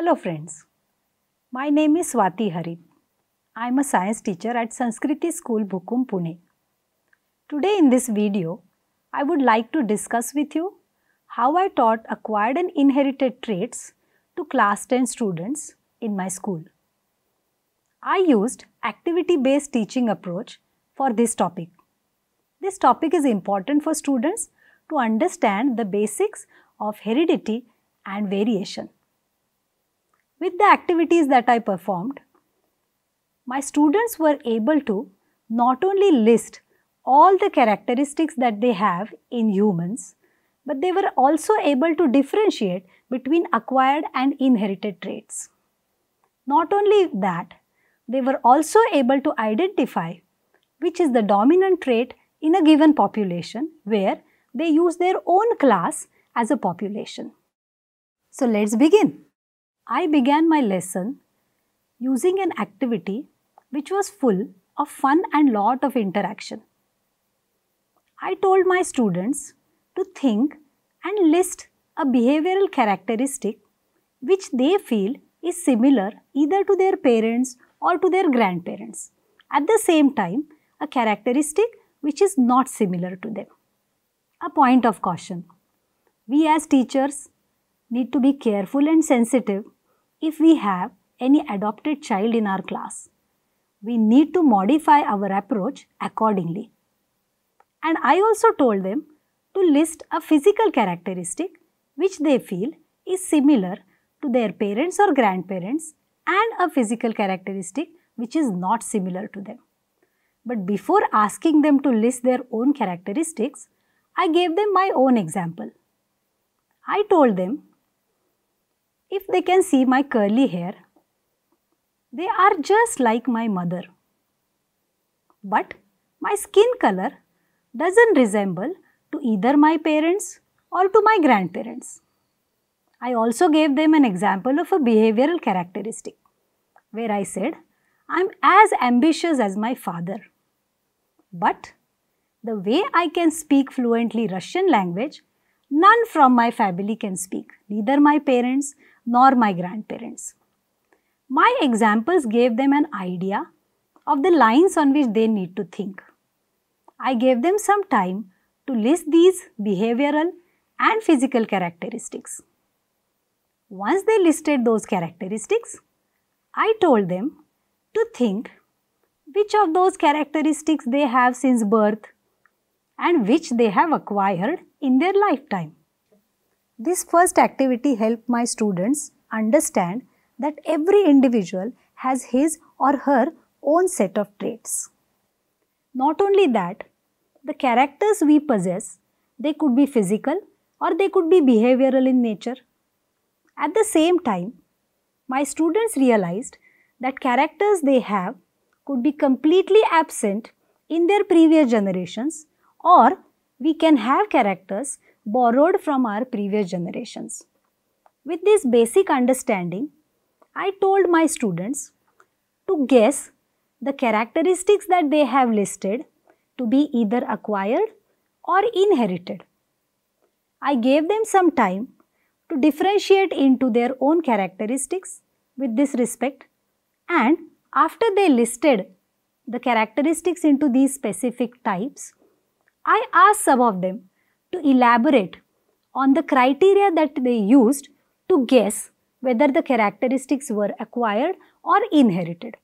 Hello friends, my name is Swati Harib. I am a science teacher at Sanskriti School Bhukum Pune. Today in this video, I would like to discuss with you how I taught acquired and inherited traits to class 10 students in my school. I used activity-based teaching approach for this topic. This topic is important for students to understand the basics of heredity and variation with the activities that I performed, my students were able to not only list all the characteristics that they have in humans, but they were also able to differentiate between acquired and inherited traits. Not only that, they were also able to identify which is the dominant trait in a given population where they use their own class as a population. So let's begin. I began my lesson using an activity which was full of fun and lot of interaction. I told my students to think and list a behavioral characteristic which they feel is similar either to their parents or to their grandparents. At the same time, a characteristic which is not similar to them. A point of caution. We as teachers need to be careful and sensitive if we have any adopted child in our class. We need to modify our approach accordingly. And I also told them to list a physical characteristic which they feel is similar to their parents or grandparents and a physical characteristic which is not similar to them. But before asking them to list their own characteristics, I gave them my own example. I told them if they can see my curly hair, they are just like my mother. But my skin color doesn't resemble to either my parents or to my grandparents. I also gave them an example of a behavioral characteristic where I said, I am as ambitious as my father. But the way I can speak fluently Russian language, none from my family can speak, neither my parents nor my grandparents. My examples gave them an idea of the lines on which they need to think. I gave them some time to list these behavioral and physical characteristics. Once they listed those characteristics, I told them to think which of those characteristics they have since birth and which they have acquired in their lifetime. This first activity helped my students understand that every individual has his or her own set of traits. Not only that, the characters we possess, they could be physical or they could be behavioral in nature. At the same time, my students realized that characters they have could be completely absent in their previous generations or we can have characters borrowed from our previous generations. With this basic understanding, I told my students to guess the characteristics that they have listed to be either acquired or inherited. I gave them some time to differentiate into their own characteristics with this respect and after they listed the characteristics into these specific types, I asked some of them to elaborate on the criteria that they used to guess whether the characteristics were acquired or inherited.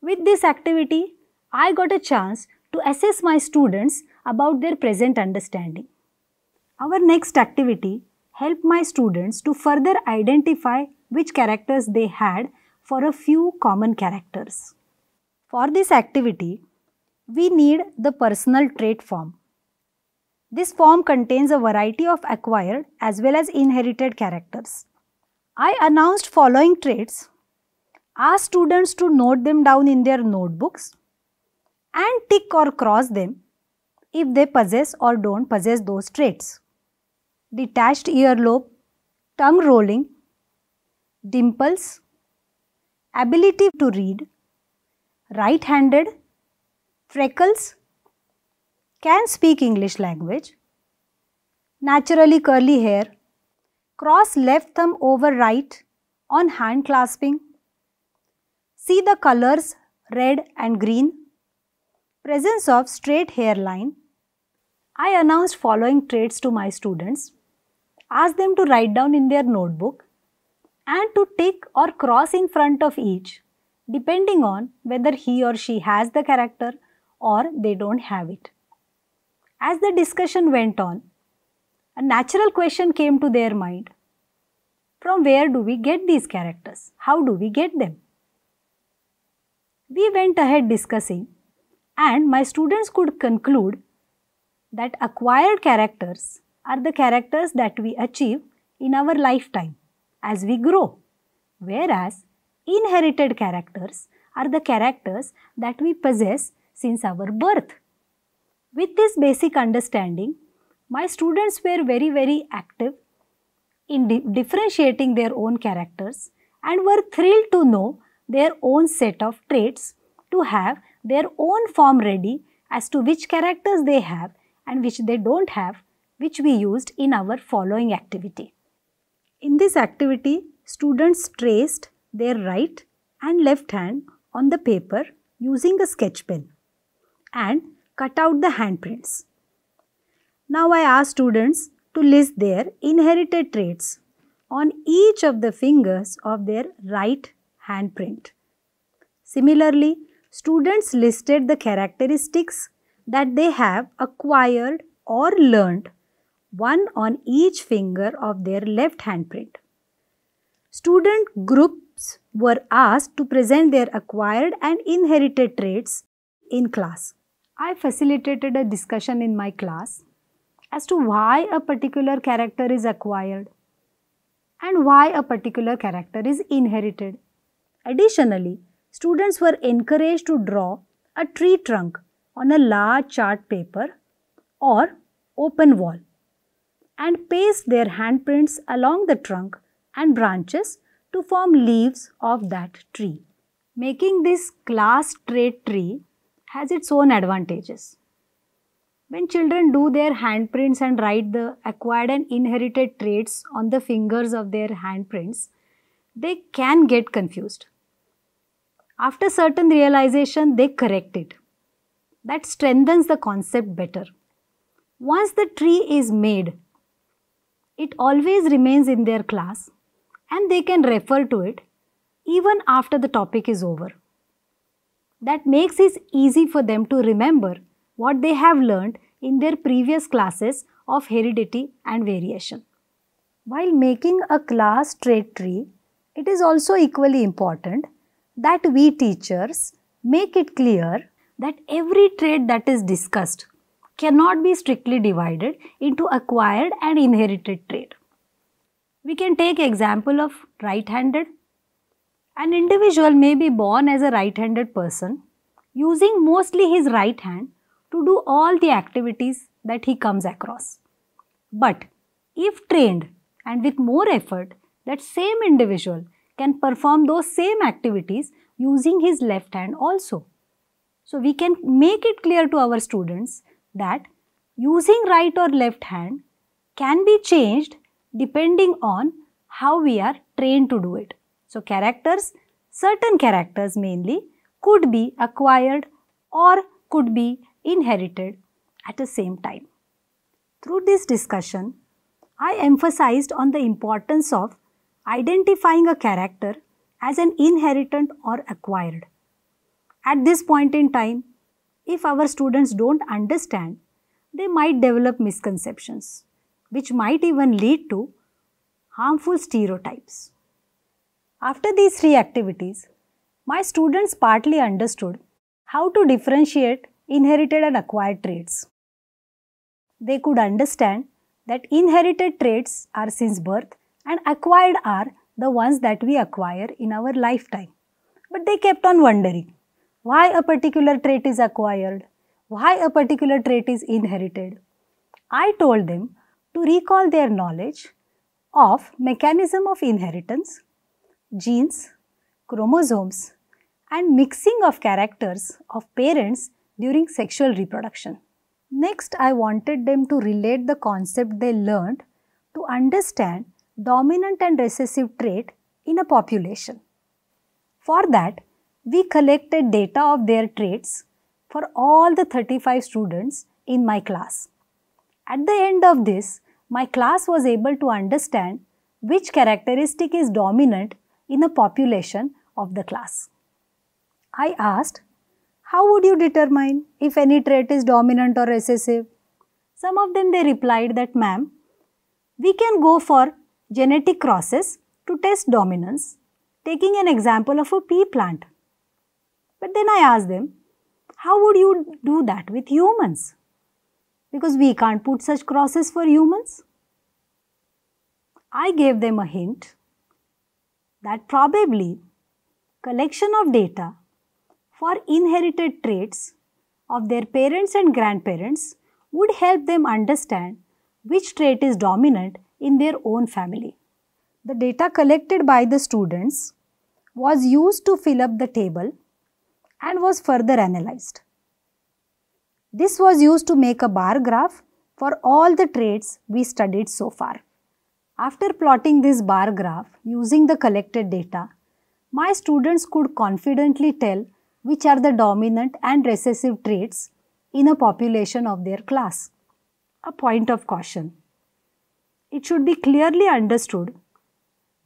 With this activity, I got a chance to assess my students about their present understanding. Our next activity helped my students to further identify which characters they had for a few common characters. For this activity, we need the personal trait form this form contains a variety of acquired as well as inherited characters. I announced following traits, asked students to note them down in their notebooks and tick or cross them if they possess or don't possess those traits. Detached earlobe, tongue rolling, dimples, ability to read, right-handed, freckles, can speak English language, naturally curly hair, cross left thumb over right on hand clasping, see the colors red and green, presence of straight hairline. I announced following traits to my students, asked them to write down in their notebook and to tick or cross in front of each depending on whether he or she has the character or they don't have it. As the discussion went on, a natural question came to their mind. From where do we get these characters? How do we get them? We went ahead discussing and my students could conclude that acquired characters are the characters that we achieve in our lifetime as we grow, whereas inherited characters are the characters that we possess since our birth. With this basic understanding, my students were very, very active in di differentiating their own characters and were thrilled to know their own set of traits to have their own form ready as to which characters they have and which they don't have which we used in our following activity. In this activity, students traced their right and left hand on the paper using a sketch pen and cut out the handprints. Now I ask students to list their inherited traits on each of the fingers of their right handprint. Similarly, students listed the characteristics that they have acquired or learned one on each finger of their left handprint. Student groups were asked to present their acquired and inherited traits in class. I facilitated a discussion in my class as to why a particular character is acquired and why a particular character is inherited. Additionally, students were encouraged to draw a tree trunk on a large chart paper or open wall and paste their handprints along the trunk and branches to form leaves of that tree. Making this class trait tree has its own advantages. When children do their handprints and write the acquired and inherited traits on the fingers of their handprints, they can get confused. After certain realization, they correct it. That strengthens the concept better. Once the tree is made, it always remains in their class and they can refer to it even after the topic is over that makes it easy for them to remember what they have learned in their previous classes of heredity and variation. While making a class trait tree, it is also equally important that we teachers make it clear that every trait that is discussed cannot be strictly divided into acquired and inherited trait. We can take example of right-handed an individual may be born as a right-handed person using mostly his right hand to do all the activities that he comes across. But if trained and with more effort, that same individual can perform those same activities using his left hand also. So we can make it clear to our students that using right or left hand can be changed depending on how we are trained to do it. So characters, certain characters mainly, could be acquired or could be inherited at the same time. Through this discussion, I emphasized on the importance of identifying a character as an inheritant or acquired. At this point in time, if our students don't understand, they might develop misconceptions, which might even lead to harmful stereotypes. After these three activities, my students partly understood how to differentiate inherited and acquired traits. They could understand that inherited traits are since birth and acquired are the ones that we acquire in our lifetime. But they kept on wondering why a particular trait is acquired, why a particular trait is inherited. I told them to recall their knowledge of mechanism of inheritance genes, chromosomes and mixing of characters of parents during sexual reproduction. Next, I wanted them to relate the concept they learned to understand dominant and recessive trait in a population. For that, we collected data of their traits for all the 35 students in my class. At the end of this, my class was able to understand which characteristic is dominant in the population of the class. I asked, how would you determine if any trait is dominant or recessive? Some of them they replied that ma'am, we can go for genetic crosses to test dominance, taking an example of a pea plant. But then I asked them, how would you do that with humans? Because we can't put such crosses for humans. I gave them a hint that probably collection of data for inherited traits of their parents and grandparents would help them understand which trait is dominant in their own family. The data collected by the students was used to fill up the table and was further analyzed. This was used to make a bar graph for all the traits we studied so far. After plotting this bar graph using the collected data, my students could confidently tell which are the dominant and recessive traits in a population of their class. A point of caution. It should be clearly understood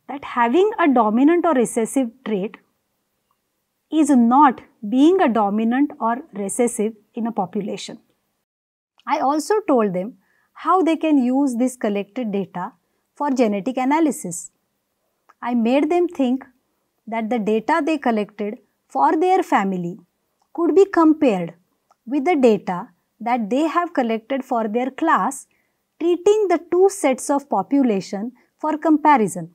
that having a dominant or recessive trait is not being a dominant or recessive in a population. I also told them how they can use this collected data for genetic analysis. I made them think that the data they collected for their family could be compared with the data that they have collected for their class, treating the two sets of population for comparison.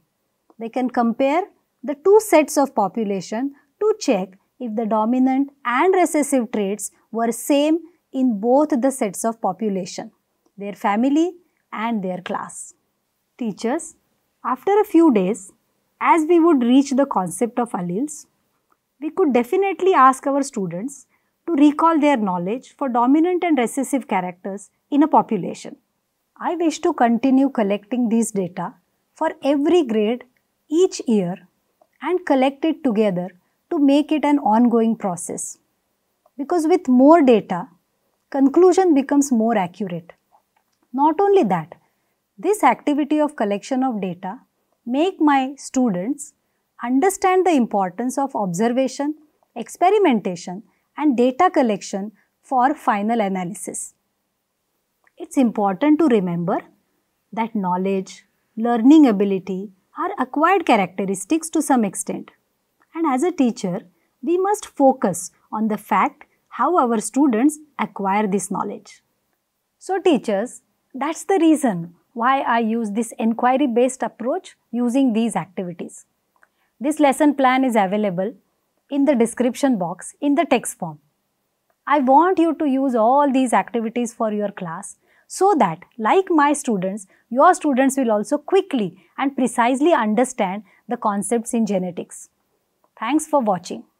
They can compare the two sets of population to check if the dominant and recessive traits were same in both the sets of population, their family and their class teachers, after a few days, as we would reach the concept of alleles, we could definitely ask our students to recall their knowledge for dominant and recessive characters in a population. I wish to continue collecting these data for every grade each year and collect it together to make it an ongoing process. Because with more data, conclusion becomes more accurate. Not only that, this activity of collection of data make my students understand the importance of observation, experimentation and data collection for final analysis. It's important to remember that knowledge, learning ability are acquired characteristics to some extent. And as a teacher, we must focus on the fact how our students acquire this knowledge. So teachers, that's the reason why I use this inquiry based approach using these activities. This lesson plan is available in the description box in the text form. I want you to use all these activities for your class so that like my students, your students will also quickly and precisely understand the concepts in genetics. Thanks for watching.